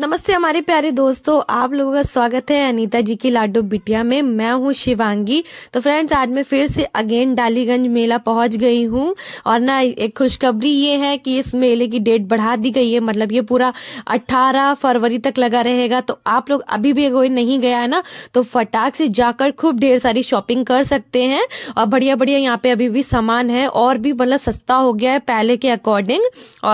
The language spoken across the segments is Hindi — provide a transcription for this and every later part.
नमस्ते हमारे प्यारे दोस्तों आप लोगों का स्वागत है अनीता जी की लाडो बिटिया में मैं हूँ शिवांगी तो फ्रेंड्स आज मैं फिर से अगेन डालीगंज मेला पहुंच गई हूँ और ना एक खुशखबरी ये है कि इस मेले की डेट बढ़ा दी गई है मतलब ये पूरा 18 फरवरी तक लगा रहेगा तो आप लोग अभी भी कोई नहीं गया है ना तो फटाक से जाकर खूब ढेर सारी शॉपिंग कर सकते हैं और बढ़िया बढ़िया यहाँ पे अभी भी सामान है और भी मतलब सस्ता हो गया है पहले के अकॉर्डिंग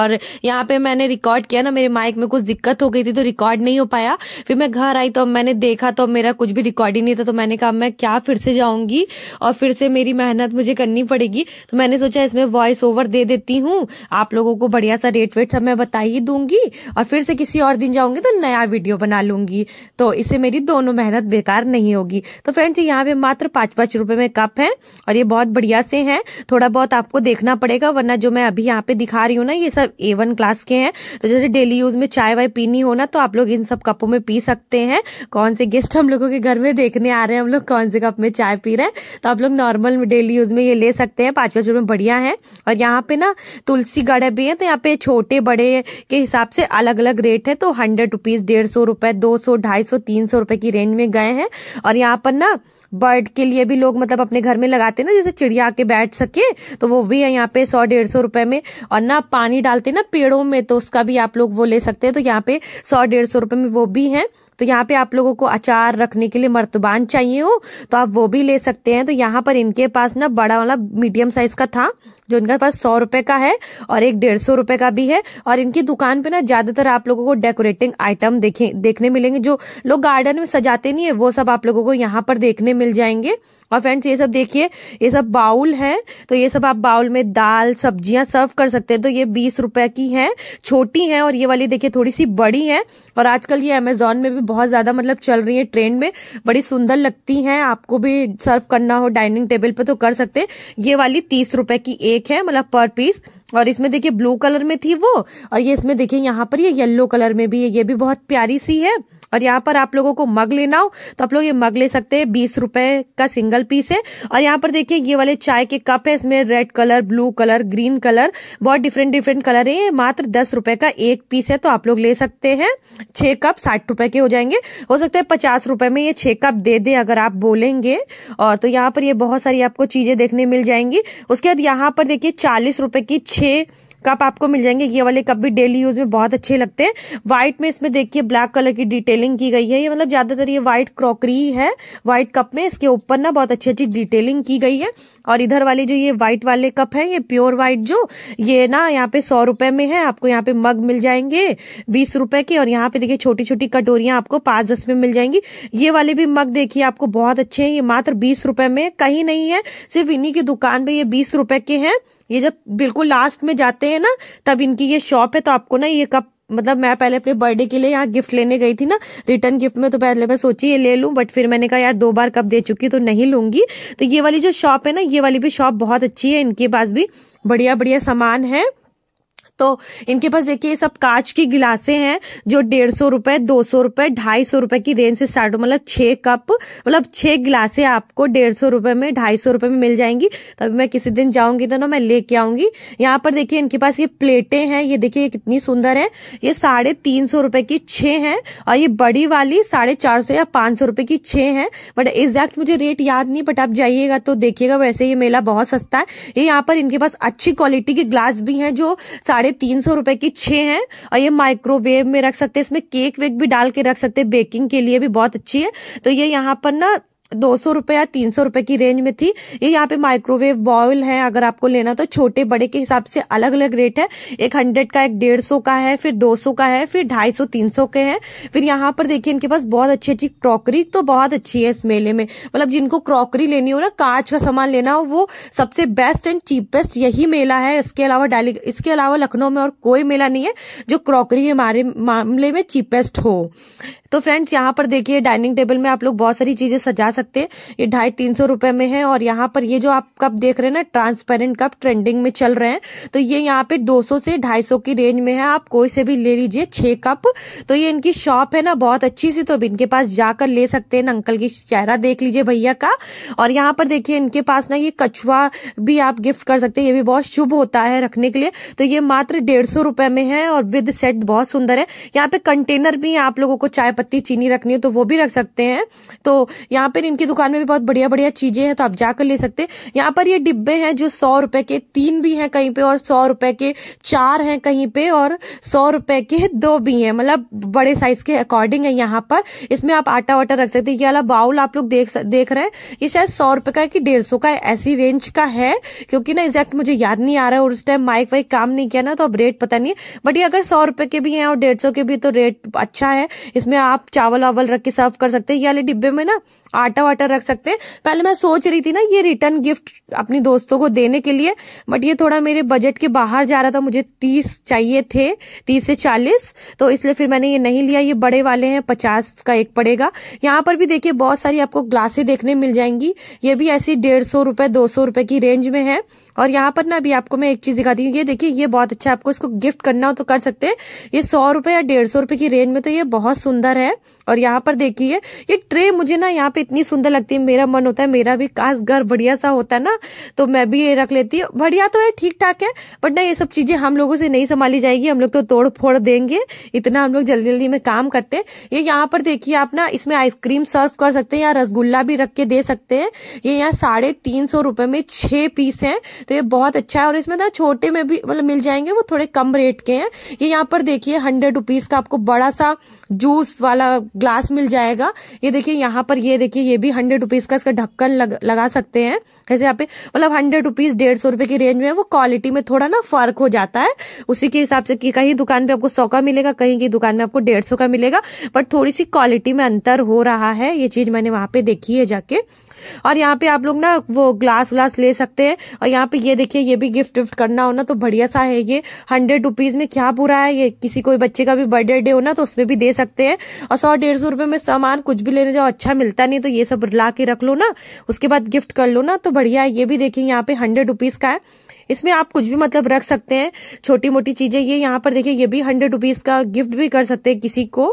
और यहाँ पे मैंने रिकॉर्ड किया ना मेरे माइक में कुछ दिक्कत हो गई थी तो रिकॉर्ड नहीं हो पाया फिर मैं घर आई तो मैंने देखा तो मेरा कुछ भी रिकॉर्ड ही नहीं था तो मैंने कहा मैं क्या फिर से जाऊंगी और फिर से मेरी मेहनत मुझे करनी पड़ेगी तो मैंने सोचा इसमें वॉइस ओवर दे देती हूँ आप लोगों को बढ़िया सा रेट वेट सब मैं बता ही दूंगी और फिर से किसी और दिन जाऊंगी तो नया वीडियो बना लूंगी तो इससे मेरी दोनों मेहनत बेकार नहीं होगी तो फ्रेंड्स यहाँ पे मात्र पांच पांच रुपए में कप है और ये बहुत बढ़िया से है थोड़ा बहुत आपको देखना पड़ेगा वरना जो मैं अभी यहाँ पे दिखा रही हूँ ना ये सब ए क्लास के हैं तो जैसे डेली यूज में चाय वाय पीनी हो ना तो आप लोग इन सब कपों में पी सकते हैं कौन से गेस्ट हम लोगों के घर में देखने आ रहे हैं हम लोग कौन से कप में चाय पी रहे हैं तो आप लोग नॉर्मल डेली यूज में ये ले सकते हैं पाँच पाँच रुपये बढ़िया है और यहाँ पे ना तुलसी गढ़ भी है तो यहाँ पे छोटे बड़े के हिसाब से अलग अलग रेट है तो हंड्रेड रुपीज़ डेढ़ सौ रुपए दो सौ ढाई सौ तीन सौ रुपए की रेंज में गए हैं और यहाँ पर ना बर्ड के लिए भी लोग मतलब अपने घर में लगाते ना जैसे चिड़िया के बैठ सके तो वो भी है यहाँ पे सौ डेढ़ सौ रुपए में और ना पानी डालते ना पेड़ों में तो उसका भी आप लोग वो ले सकते हैं तो यहाँ पे सौ डेढ़ सौ रुपए में वो भी है तो यहाँ पे आप लोगों को अचार रखने के लिए मर्तबान चाहिए हो तो आप वो भी ले सकते हैं तो यहाँ पर इनके पास ना बड़ा वाला मीडियम साइज का था जो इनके पास सौ रुपए का है और एक डेढ़ सौ रुपए का भी है और इनकी दुकान पे ना ज्यादातर आप लोगों को डेकोरेटिंग आइटम देखे देखने मिलेंगे जो लोग गार्डन में सजाते नहीं है वो सब आप लोगों को यहाँ पर देखने मिल जाएंगे और फ्रेंड्स ये सब देखिए ये सब बाउल हैं तो ये सब आप बाउल में दाल सब्जियां सर्व कर सकते हैं तो ये बीस रुपए की हैं छोटी हैं और ये वाली देखिए थोड़ी सी बड़ी हैं और आजकल ये अमेजोन में भी बहुत ज़्यादा मतलब चल रही है ट्रेंड में बड़ी सुंदर लगती हैं आपको भी सर्व करना हो डाइनिंग टेबल पर तो कर सकते ये वाली तीस रुपए की एक है मतलब पर पीस और इसमें देखिए ब्लू कलर में थी वो और ये इसमें देखिए यहाँ पर ये येलो कलर में भी है ये भी बहुत प्यारी सी है और यहाँ पर आप लोगों को मग लेना हो तो आप लोग ये मग ले सकते हैं बीस रुपए का सिंगल पीस है और यहाँ पर देखिए ये वाले चाय के कप है इसमें red colour blue colour green colour बहुत डिफरेंट डिफरेंट कलर है ये मात्र दस रुपए का एक पीस है तो आप लोग ले सकते हैं छह कप साठ रुपए के हो जाएंगे हो सकता है पचास रुपए में ये छह कप दे दे अगर आप बोलेंगे और तो यहाँ पर ये बहुत सारी आपको चीजें देखने मिल जाएंगी उसके बाद यहाँ पर देखिये चालीस रुपए की छः कप आपको मिल जाएंगे ये वाले कप भी डेली यूज में बहुत अच्छे लगते हैं व्हाइट में इसमें देखिए ब्लैक कलर की डिटेलिंग की गई है ये मतलब ज्यादातर ये व्हाइट क्रॉकरी है व्हाइट कप में इसके ऊपर ना बहुत अच्छी अच्छी डिटेलिंग की गई है और इधर वाले जो ये व्हाइट वाले कप है ये प्योर व्हाइट जो ये ना यहाँ पे सौ रुपए में है आपको यहाँ पे मग मिल जाएंगे बीस रुपए के और यहाँ पे देखिये छोटी छोटी कटोरियां आपको पांच दस में मिल जाएंगी ये वाले भी मग देखिए आपको बहुत अच्छे है ये मात्र बीस रुपए में कहीं नहीं है सिर्फ इन्हीं की दुकान पे ये बीस रुपए के हैं ये जब बिल्कुल लास्ट में जाते हैं ना तब इनकी ये शॉप है तो आपको ना ये कप मतलब मैं पहले अपने बर्थडे के लिए यहाँ गिफ्ट लेने गई थी ना रिटर्न गिफ्ट में तो पहले मैं सोची ये ले लूँ बट फिर मैंने कहा यार दो बार कप दे चुकी तो नहीं लूंगी तो ये वाली जो शॉप है ना ये वाली भी शॉप बहुत अच्छी है इनके पास भी बढ़िया बढ़िया सामान है तो इनके पास देखिए सब कांच की गिलासे हैं जो डेढ़ सौ रुपए दो सौ रुपए ढाई सौ रुपए की रेंज से स्टार्ट हो मतलब छह कप मतलब छह गिलासे आपको डेढ़ सौ रुपए में ढाई सौ रुपए में मिल जाएंगी तभी मैं किसी दिन जाऊंगी तो ना मैं लेके आऊंगी यहाँ पर देखिये इनके पास ये प्लेटें हैं ये देखिये ये कितनी सुंदर है ये साढ़े तीन सौ रुपए की छह है और ये बड़ी वाली साढ़े चार सौ या पांच सौ रुपए की छह है बट एग्जैक्ट मुझे रेट याद नहीं बट आप जाइएगा तो देखिएगा वैसे ये मेला बहुत सस्ता है ये यहाँ पर इनके पास अच्छी क्वालिटी के ग्लास भी हैं जो साढ़े साढ़े तीन सौ रुपए की छह हैं और ये माइक्रोवेव में रख सकते हैं इसमें केक वेक भी डाल के रख सकते हैं बेकिंग के लिए भी बहुत अच्छी है तो ये यहाँ पर ना दो सौ रुपये या तीन सौ रुपये की रेंज में थी ये यहाँ पे माइक्रोवेव बॉयल है अगर आपको लेना तो छोटे बड़े के हिसाब से अलग अलग रेट है एक हंड्रेड का एक डेढ़ सौ का है फिर दो सौ का है फिर ढाई सौ तीन सौ के हैं फिर यहाँ पर देखिए इनके पास बहुत अच्छी अच्छी क्रॉकरी तो बहुत अच्छी है इस मेले में मतलब जिनको क्रॉकरी लेनी हो ना कांच का सामान लेना हो वो सबसे बेस्ट एंड चीपेस्ट यही मेला है इसके अलावा डाली इसके अलावा लखनऊ में और कोई मेला नहीं है जो क्रॉकरी हमारे मामले में चीपेस्ट हो तो फ्रेंड्स यहाँ पर देखिए डाइनिंग टेबल में आप लोग बहुत सारी चीज़ें सजा सकते हैं ये ढाई तीन सौ रुपये में है और यहाँ पर ये जो आप कप देख रहे हैं ना ट्रांसपेरेंट कप ट्रेंडिंग में चल रहे हैं तो ये यहाँ पे दो सौ से ढाई सौ की रेंज में है आप कोई से भी ले लीजिए छः कप तो ये इनकी शॉप है ना बहुत अच्छी सी तो अब इनके पास जाकर ले सकते हैं अंकल की चेहरा देख लीजिए भैया का और यहाँ पर देखिए इनके पास ना ये कछुआ भी आप गिफ्ट कर सकते हैं ये भी बहुत शुभ होता है रखने के लिए तो ये मात्र डेढ़ सौ रुपये में है और विद सेट बहुत सुंदर है यहाँ पे कंटेनर भी आप लोगों को चाय पत्ती चीनी रखनी हो तो वो भी रख सकते हैं तो यहाँ पे इनकी की दुकान में भी बहुत बढ़िया बढ़िया चीजें हैं तो आप जाकर ले सकते हैं यहाँ पर ये डिब्बे हैं जो सौ रुपए के तीन भी हैं कहीं पे और सौ रुपए के चार हैं कहीं पे और सौ रुपए के दो भी हैं मतलब बड़े साइज के अकॉर्डिंग है यहाँ पर इसमें आप आटा वाटा रख सकते हैं ये वाला बाउल आप लोग देख देख रहे हैं ये शायद सौ रुपए का कि डेढ़ सौ का ऐसी रेंज का है क्योंकि ना एग्जैक्ट मुझे याद नहीं आ रहा है और उस टाइम माइक वाइक काम नहीं किया ना तो अब रेट पता नहीं बट ये अगर सौ रुपए के भी हैं और डेढ़ सौ के भी तो रेट अच्छा है इसमें आप चावल वावल रख के सर्व कर सकते हैं ये वाले डिब्बे में ना आटा आटा वाटा रख सकते हैं पहले मैं सोच रही थी ना ये रिटर्न गिफ्ट अपनी दोस्तों को देने के लिए बट ये थोड़ा मेरे बजट के बाहर जा रहा था मुझे तीस चाहिए थे तीस से चालीस तो इसलिए फिर मैंने ये नहीं लिया ये बड़े वाले हैं पचास का एक पड़ेगा यहाँ पर भी देखिए बहुत सारी आपको ग्लासे देखने मिल जाएंगी ये भी ऐसी डेढ़ सौ रुपये दो सौ रुपये की रेंज में है और यहाँ पर ना अभी आपको मैं एक चीज़ दिखाती हूँ ये देखिए ये बहुत अच्छा आपको इसको गिफ्ट करना हो तो कर सकते हैं ये सौ रुपये या डेढ़ सौ रुपये की रेंज में तो ये बहुत सुंदर है और यहाँ पर देखिए ये ट्रे मुझे ना यहाँ पे इतनी सुंदर लगती है मेरा मन होता है मेरा भी काश घर बढ़िया सा होता है ना तो मैं भी ये रख लेती हूँ बढ़िया तो है ठीक ठाक है बट ना ये सब चीजें हम लोगों से नहीं संभाली जाएगी हम लोग तो तोड़ फोड़ देंगे इतना हम लोग जल्दी जल्दी में काम करते हैं ये यहाँ पर देखिए आप ना इसमें आइसक्रीम सर्व कर सकते हैं या रसगुल्ला भी रख के दे सकते हैं ये यहाँ साढ़े तीन सौ रुपए में छह पीस हैं तो ये बहुत अच्छा है और इसमें ना छोटे में भी मतलब मिल जाएंगे वो थोड़े कम रेट के हैं ये यहाँ पर देखिए हंड्रेड रुपीज़ का आपको बड़ा सा जूस वाला ग्लास मिल जाएगा ये देखिए यहाँ पर ये देखिए ये भी हंड्रेड रुपीज़ का इसका ढक्कन लग, लगा सकते हैं जैसे यहाँ पे मतलब हंड्रेड रुपीज़ डेढ़ सौ रुपए की रेंज में वो क्वालिटी में थोड़ा ना फ़र्क हो जाता है उसी के हिसाब से कि कहीं दुकान पे आपको सौ का मिलेगा कहीं की दुकान में आपको डेढ़ सौ का मिलेगा बट थोड़ी सी क्वालिटी में अंतर हो रहा है ये चीज़ मैंने वहां पे देखी है जाके और यहाँ पे आप लोग ना वो ग्लास व्लास ले सकते हैं और यहाँ पे ये देखिए ये भी गिफ्ट विफ्ट करना हो ना तो बढ़िया सा है ये हंड्रेड रुपीज में क्या बुरा है ये किसी कोई बच्चे का भी बर्थडे डे हो ना तो उसमें भी दे सकते हैं और सौ डेढ़ सौ रुपये में सामान कुछ भी लेने जाओ अच्छा मिलता नहीं तो ये सब ला के रख लो ना उसके बाद गिफ्ट कर लो ना तो बढ़िया है ये भी देखिए यहाँ पे हंड्रेड रुपीज का है इसमें आप कुछ भी मतलब रख सकते हैं छोटी मोटी चीज़ें ये यहाँ पर देखिए ये भी हंड्रेड रुपीज़ का गिफ्ट भी कर सकते हैं किसी को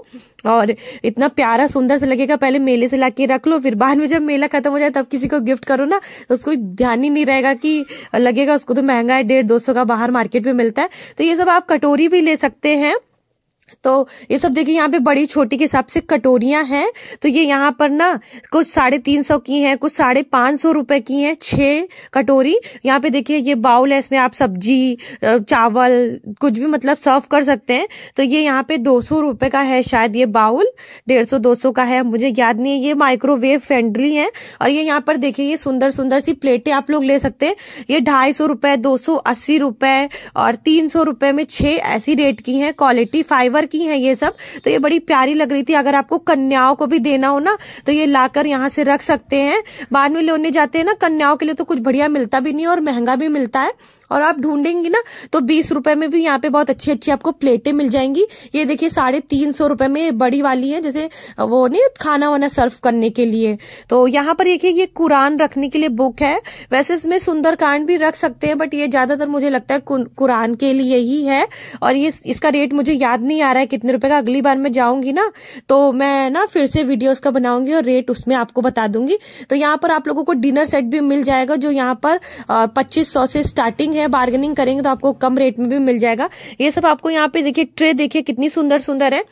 और इतना प्यारा सुंदर से लगेगा पहले मेले से ला रख लो फिर बाद में जब मेला खत्म हो जाए तब किसी को गिफ्ट करो ना तो उसको ध्यान ही नहीं रहेगा कि लगेगा उसको तो महंगा है डेढ़ दो सौ का बाहर मार्केट में मिलता है तो ये सब आप कटोरी भी ले सकते हैं तो ये सब देखिए यहाँ पे बड़ी छोटी के हिसाब से कटोरियां हैं तो ये यहाँ पर ना कुछ साढ़े तीन सौ की हैं कुछ साढ़े पाँच सौ रुपए की हैं छः कटोरी यहाँ पे देखिए ये बाउल है इसमें आप सब्जी चावल कुछ भी मतलब सर्व कर सकते हैं तो ये यहाँ पे दो सौ रुपये का है शायद ये बाउल डेढ़ सौ दो सौ का है मुझे याद नहीं है ये माइक्रोवेव फ्रेंडली है और ये यहाँ पर देखिये ये सुंदर सुंदर सी प्लेटें आप लोग ले सकते हैं ये ढाई सौ रुपये दो सौ अस्सी रुपये और तीन सौ रुपये में छह ऐसी रेट की है क्वालिटी फाइव सिल्वर की हैं ये सब तो ये बड़ी प्यारी लग रही थी अगर आपको कन्याओं को भी देना हो ना तो ये लाकर यहाँ से रख सकते हैं बाद में लेने जाते हैं ना कन्याओं के लिए तो कुछ बढ़िया मिलता भी नहीं है और महंगा भी मिलता है और आप ढूंढेंगी ना तो बीस रुपए में भी यहाँ पे बहुत अच्छी अच्छी आपको प्लेटें मिल जाएंगी ये देखिए साढ़े तीन सौ रुपए में बड़ी वाली है जैसे वो नहीं खाना वाना सर्व करने के लिए तो यहाँ पर देखिए ये कुरान रखने के लिए बुक है वैसे इसमें सुंदरकांड भी रख सकते हैं बट ये ज्यादातर मुझे लगता है कुरान के लिए ही है और ये इसका रेट मुझे याद नहीं आ रहा है कितने रुपए का अगली बार मैं जाऊंगी ना तो मैं ना फिर से वीडियोस का बनाऊंगी और रेट उसमें आपको बता दूंगी तो यहाँ पर आप लोगों को डिनर सेट भी मिल जाएगा जो यहाँ पर पच्चीस सौ से स्टार्टिंग है बार्गेनिंग करेंगे तो आपको कम रेट में भी मिल जाएगा ये सब आपको यहाँ पे देखिए ट्रे देखिए कितनी सुंदर सुंदर है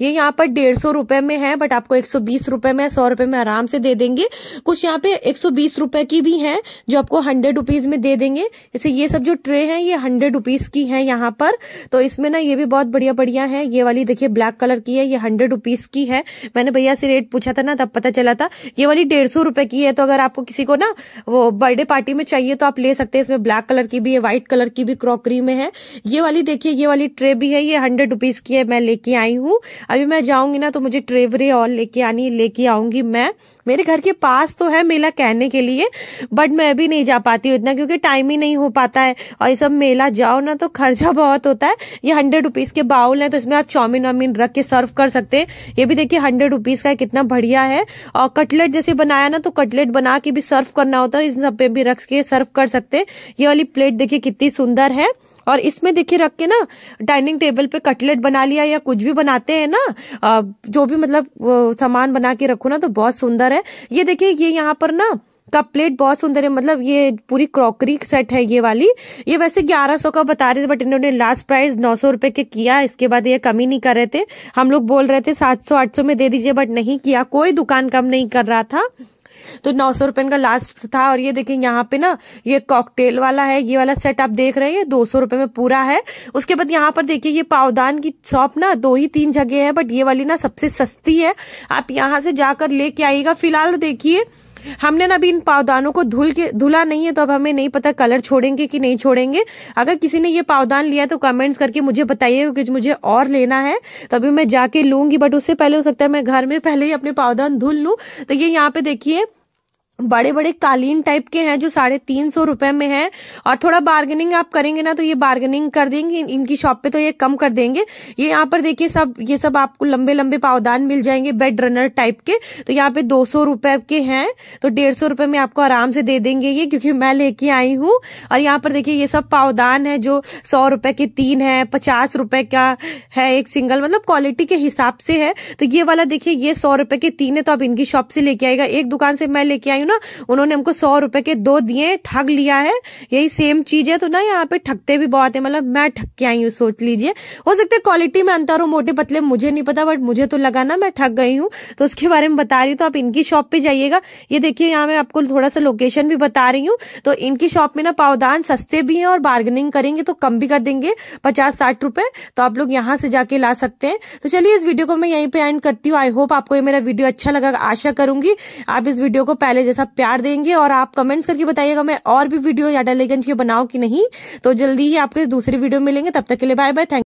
ये यहाँ पर डेढ़ सौ रुपए में है बट आपको एक सौ बीस रुपए में सौ रुपए में आराम से दे देंगे कुछ यहाँ पे एक सौ बीस रुपए की भी है जो आपको हंड्रेड रुपीज में दे देंगे जैसे ये सब जो ट्रे है ये हंड्रेड रुपीज की है यहाँ पर तो इसमें ना ये भी बहुत बढ़िया बढ़िया है है ये वाली देखिए ब्लैक कलर की है ये हंड्रेड रुपीज की है मैंने भैया से रेट पूछा था ना तब पता चला था ये वाली डेढ़ सौ रुपए की है तो अगर आपको किसी को ना वो बर्थडे पार्टी में चाहिए तो आप ले सकते हैं इसमें ब्लैक कलर की भी है व्हाइट कलर की भी क्रॉकरी में है ये वाली देखिए ये वाली ट्रे भी है ये हंड्रेड रुपीज की है मैं लेके आई हूँ अभी मैं जाऊंगी ना तो मुझे ट्रे और लेके आनी लेके आऊंगी मैं मेरे घर के पास तो है मेला कहने के लिए बट मैं भी नहीं जा पाती हूँ इतना क्योंकि टाइम ही नहीं हो पाता है और ये सब मेला जाओ ना तो खर्चा बहुत होता है ये हंड्रेड रुपीज के बाउल है तो इसमें आप चाउमिन वाउमिन रख के सर्व कर सकते हैं ये भी देखिए हंड्रेड रुपीज़ का कितना बढ़िया है और कटलेट जैसे बनाया ना तो कटलेट बना के भी सर्व करना होता है इस सब पे भी रख के सर्व कर सकते हैं ये वाली प्लेट देखिए कितनी सुंदर है और इसमें देखिए रख के ना डाइनिंग टेबल पे कटलेट बना लिया या कुछ भी बनाते हैं ना जो भी मतलब सामान बना के रखो ना तो बहुत सुंदर है ये देखिए ये यहाँ पर ना का प्लेट बहुत सुंदर है मतलब ये पूरी क्रॉकरी सेट है ये वाली ये वैसे ग्यारह सौ का बता रहे थे बट इन्होंने लास्ट प्राइस नौ सौ रुपये के किया इसके बाद ये कमी नहीं कर रहे थे हम लोग बोल रहे थे सात सौ आठ सौ में दे दीजिए बट नहीं किया कोई दुकान कम नहीं कर रहा था तो नौ सौ रुपये का लास्ट था और ये देखिए यहाँ पे ना ये कॉकटेल वाला है ये वाला सेट आप देख रहे हैं दो सौ रुपये में पूरा है उसके बाद यहाँ पर देखिए ये पावदान की शॉप ना दो ही तीन जगह है बट ये वाली ना सबसे सस्ती है आप यहाँ से जाकर लेके आइएगा फिलहाल देखिए हमने ना अभी इन पावदानों को धुल के धुला नहीं है तो अब हमें नहीं पता कलर छोड़ेंगे कि नहीं छोड़ेंगे अगर किसी ने ये पावदान लिया तो कमेंट्स करके मुझे बताइए क्योंकि मुझे और लेना है तो अभी मैं जाके लूंगी बट उससे पहले हो सकता है मैं घर में पहले ही अपने पावदान धुल लूँ तो ये यहाँ पे देखिए बड़े बड़े कालीन टाइप के हैं जो साढ़े तीन सौ रुपये में है और थोड़ा बार्गेनिंग आप करेंगे ना तो ये बार्गेनिंग कर देंगे इन, इनकी शॉप पे तो ये कम कर देंगे ये यहाँ पर देखिए सब ये सब आपको लंबे लंबे पावदान मिल जाएंगे बेड रनर टाइप के तो यहाँ पे दो सौ रुपये के हैं तो डेढ़ सौ रुपये में आपको आराम से दे देंगे ये क्योंकि मैं लेके आई हूँ और यहाँ पर देखिये ये सब पावदान है जो सौ रुपये के तीन है पचास रुपये का है एक सिंगल मतलब क्वालिटी के हिसाब से है तो ये वाला देखिये ये सौ रुपये के तीन है तो आप इनकी शॉप से लेके आएगा एक दुकान से मैं लेके आई ना उन्होंने हमको सौ रुपए के दो दिए ठग लिया है यही सेम चीज है तो ना यहाँ पे ठगते भी बहुत है मतलब मैं ठग के आई हूँ सोच लीजिए हो सकता है क्वालिटी में अंतर हो मोटे पतले मुझे नहीं पता बट मुझे तो लगा ना मैं ठग गई हूँ तो उसके बारे में बता रही हूँ तो आप इनकी शॉप पे जाइएगा ये देखिए यहाँ मैं आपको थोड़ा सा लोकेशन भी बता रही हूँ तो इनकी शॉप में ना पावदान सस्ते भी है और बार्गेनिंग करेंगे तो कम भी कर देंगे पचास साठ रुपए तो आप लोग यहाँ से जाके ला सकते हैं तो चलिए इस वीडियो को मैं यहीं पे एंड करती हूँ आई होप आपको ये मेरा वीडियो अच्छा लगा आशा करूंगी आप इस वीडियो को पहले जैसे ऐसा प्यार देंगे और आप कमेंट्स करके बताइएगा मैं और भी वीडियो याडालीगंज के बनाऊ कि नहीं तो जल्दी ही आपके दूसरी वीडियो मिलेंगे तब तक के लिए बाय बाय थैंक